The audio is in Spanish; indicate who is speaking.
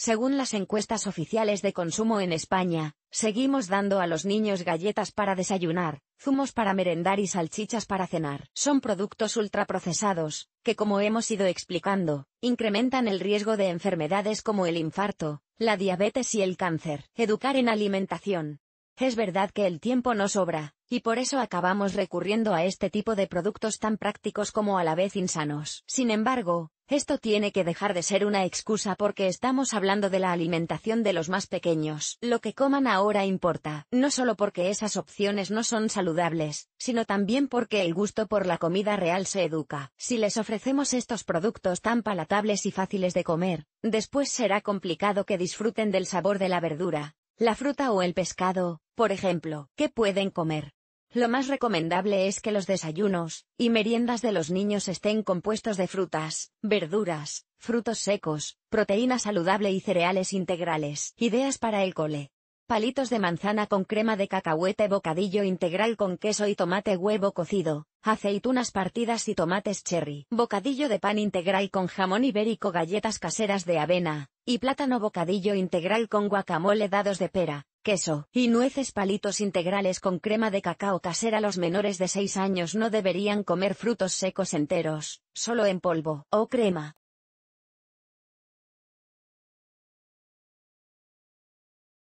Speaker 1: Según las encuestas oficiales de consumo en España, seguimos dando a los niños galletas para desayunar, zumos para merendar y salchichas para cenar. Son productos ultraprocesados, que como hemos ido explicando, incrementan el riesgo de enfermedades como el infarto, la diabetes y el cáncer. Educar en alimentación. Es verdad que el tiempo no sobra, y por eso acabamos recurriendo a este tipo de productos tan prácticos como a la vez insanos. Sin embargo, esto tiene que dejar de ser una excusa porque estamos hablando de la alimentación de los más pequeños. Lo que coman ahora importa, no solo porque esas opciones no son saludables, sino también porque el gusto por la comida real se educa. Si les ofrecemos estos productos tan palatables y fáciles de comer, después será complicado que disfruten del sabor de la verdura, la fruta o el pescado, por ejemplo, ¿Qué pueden comer. Lo más recomendable es que los desayunos y meriendas de los niños estén compuestos de frutas, verduras, frutos secos, proteína saludable y cereales integrales. Ideas para el cole. Palitos de manzana con crema de cacahuete, bocadillo integral con queso y tomate huevo cocido, aceitunas partidas y tomates cherry, bocadillo de pan integral con jamón ibérico, galletas caseras de avena, y plátano bocadillo integral con guacamole dados de pera, queso y nueces palitos integrales con crema de cacao casera. Los menores de 6 años no deberían comer frutos secos enteros, solo en polvo o crema.